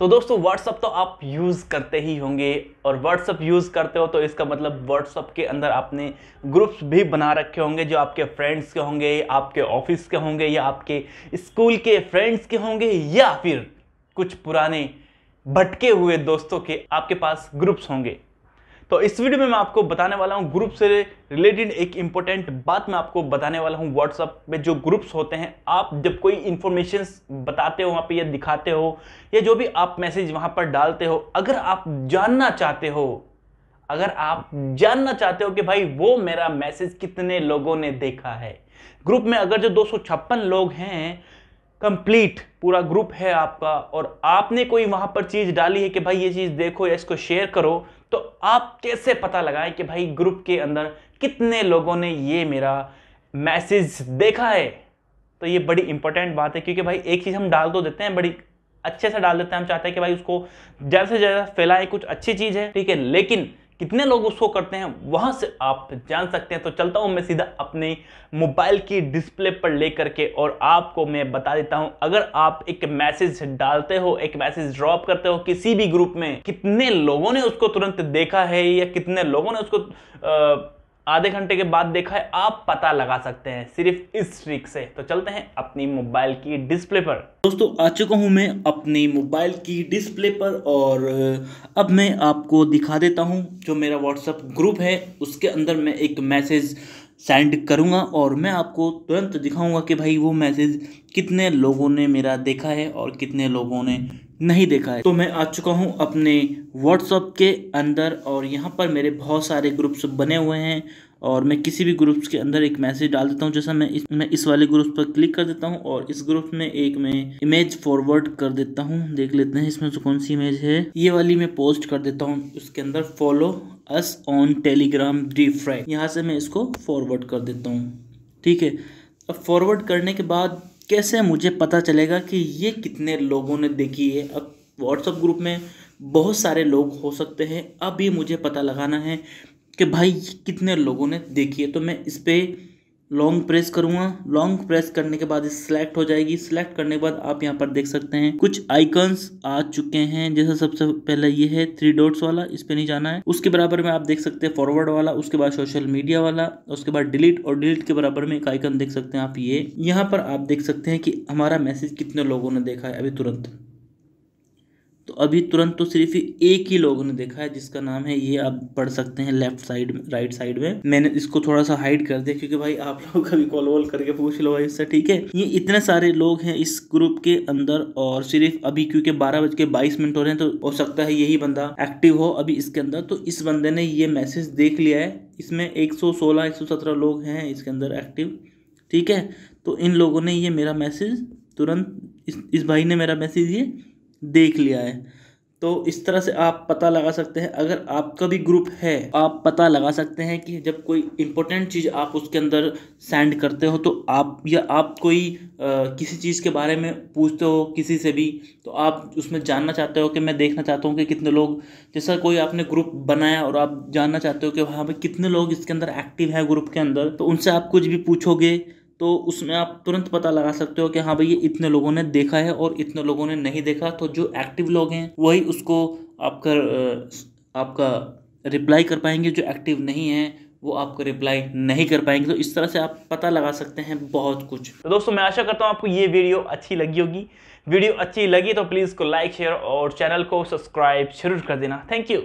तो दोस्तों व्हाट्सअप तो आप यूज़ करते ही होंगे और व्हाट्सअप यूज़ करते हो तो इसका मतलब व्हाट्सअप के अंदर आपने ग्रुप्स भी बना रखे होंगे जो आपके फ्रेंड्स के होंगे आपके ऑफिस के होंगे या आपके स्कूल के फ्रेंड्स के होंगे या फिर कुछ पुराने भटके हुए दोस्तों के आपके पास ग्रुप्स होंगे तो इस वीडियो में मैं आपको बताने वाला हूँ ग्रुप से रिलेटेड एक इंपॉर्टेंट बात मैं आपको बताने वाला हूँ व्हाट्सअप में जो ग्रुप्स होते हैं आप जब कोई इन्फॉर्मेशन बताते हो वहाँ पे या दिखाते हो या जो भी आप मैसेज वहाँ पर डालते हो अगर आप जानना चाहते हो अगर आप जानना चाहते हो कि भाई वो मेरा मैसेज कितने लोगों ने देखा है ग्रुप में अगर जो दो लोग हैं कंप्लीट पूरा ग्रुप है आपका और आपने कोई वहां पर चीज डाली है कि भाई ये चीज देखो या इसको शेयर करो तो आप कैसे पता लगाएं कि भाई ग्रुप के अंदर कितने लोगों ने ये मेरा मैसेज देखा है तो ये बड़ी इंपॉर्टेंट बात है क्योंकि भाई एक चीज़ हम डाल तो देते हैं बड़ी अच्छे से डाल देते हैं हम चाहते हैं कि भाई उसको ज़्यादा से ज़्यादा फैलाएं कुछ अच्छी चीज़ है ठीक है लेकिन कितने लोग उसको करते हैं वहां से आप जान सकते हैं तो चलता हूं मैं सीधा अपने मोबाइल की डिस्प्ले पर लेकर के और आपको मैं बता देता हूं अगर आप एक मैसेज डालते हो एक मैसेज ड्रॉप करते हो किसी भी ग्रुप में कितने लोगों ने उसको तुरंत देखा है या कितने लोगों ने उसको आ, आधे घंटे के बाद देखा है आप पता लगा सकते हैं सिर्फ इस ट्रिक से तो चलते हैं अपनी मोबाइल की डिस्प्ले पर दोस्तों आ चुका हूं मैं अपनी मोबाइल की डिस्प्ले पर और अब मैं आपको दिखा देता हूं जो मेरा व्हाट्सअप ग्रुप है उसके अंदर मैं एक मैसेज सेंड करूंगा और मैं आपको तुरंत दिखाऊंगा कि भाई वो मैसेज कितने लोगों ने मेरा देखा है और कितने लोगों ने नहीं देखा है तो मैं आ चुका हूँ अपने व्हाट्सअप के अंदर और यहाँ पर मेरे बहुत सारे ग्रुप्स बने हुए हैं और मैं किसी भी ग्रुप्स के अंदर एक मैसेज डाल देता हूँ जैसा मैं इस मैं इस वाले ग्रुप पर क्लिक कर देता हूँ और इस ग्रुप में एक मैं इमेज फॉरवर्ड कर देता हूँ देख लेते हैं इसमें से कौन सी इमेज है ये वाली मैं पोस्ट कर देता हूँ उसके अंदर फॉलो अस ऑन टेलीग्राम डी रीफ्राई यहाँ से मैं इसको फॉरवर्ड कर देता हूँ ठीक है अब फॉरवर्ड करने के बाद कैसे मुझे पता चलेगा कि ये कितने लोगों ने देखी है अब व्हाट्सअप ग्रुप में बहुत सारे लोग हो सकते हैं अब ये मुझे पता लगाना है कि भाई कितने लोगों ने देखी है तो मैं इस पर लॉन्ग प्रेस करूंगा लॉन्ग प्रेस करने के बाद सिलेक्ट हो जाएगी सिलेक्ट करने के बाद आप यहाँ पर देख सकते हैं कुछ आइकन्स आ चुके हैं जैसा सबसे पहले ये है थ्री डॉट्स वाला इस पे नहीं जाना है उसके बराबर में आप देख सकते हैं फॉरवर्ड वाला उसके बाद सोशल मीडिया वाला उसके बाद डिलीट और डिलीट के बराबर में एक आइकन देख सकते हैं आप ये यहाँ पर आप देख सकते हैं कि हमारा मैसेज कितने लोगों ने देखा है अभी तुरंत तो अभी तुरंत तो सिर्फ एक ही लोगों ने देखा है जिसका नाम है ये आप पढ़ सकते हैं लेफ्ट साइड में राइट साइड में मैंने इसको थोड़ा सा हाइड कर दिया क्योंकि भाई आप लोग कभी कॉल वॉल करके पूछ लो भाई इससे ठीक है ये इतने सारे लोग हैं इस ग्रुप के अंदर और सिर्फ अभी क्योंकि बारह बज के बाईस मिनट हो रहे हैं तो हो सकता है यही बंदा एक्टिव हो अभी इसके अंदर तो इस बंदे ने ये मैसेज देख लिया है इसमें सौ सत्रह लोग हैं इसके अंदर एक्टिव ठीक है तो इन लोगों ने ये मेरा मैसेज तुरंत इस इस भाई ने मेरा मैसेज ये देख लिया है तो इस तरह से आप पता लगा सकते हैं अगर आपका भी ग्रुप है आप पता लगा सकते हैं कि जब कोई इम्पोर्टेंट चीज़ आप उसके अंदर सेंड करते हो तो आप या आप कोई आ, किसी चीज़ के बारे में पूछते हो किसी से भी तो आप उसमें जानना चाहते हो कि मैं देखना चाहता हूँ कि कितने लोग जैसा कोई आपने ग्रुप बनाया और आप जानना चाहते हो कि वहाँ पर कितने लोग इसके अंदर एक्टिव हैं ग्रुप के अंदर तो उनसे आप कुछ भी पूछोगे तो उसमें आप तुरंत पता लगा सकते हो कि हाँ भाई ये इतने लोगों ने देखा है और इतने लोगों ने नहीं देखा तो जो एक्टिव लोग हैं वही उसको आपका आपका रिप्लाई कर पाएंगे जो एक्टिव नहीं है वो आपको रिप्लाई नहीं कर पाएंगे तो इस तरह से आप पता लगा सकते हैं बहुत कुछ तो दोस्तों मैं आशा करता हूँ आपको ये वीडियो अच्छी लगी होगी वीडियो अच्छी लगी तो प्लीज़ को लाइक शेयर और चैनल को सब्सक्राइब जरूर कर देना थैंक यू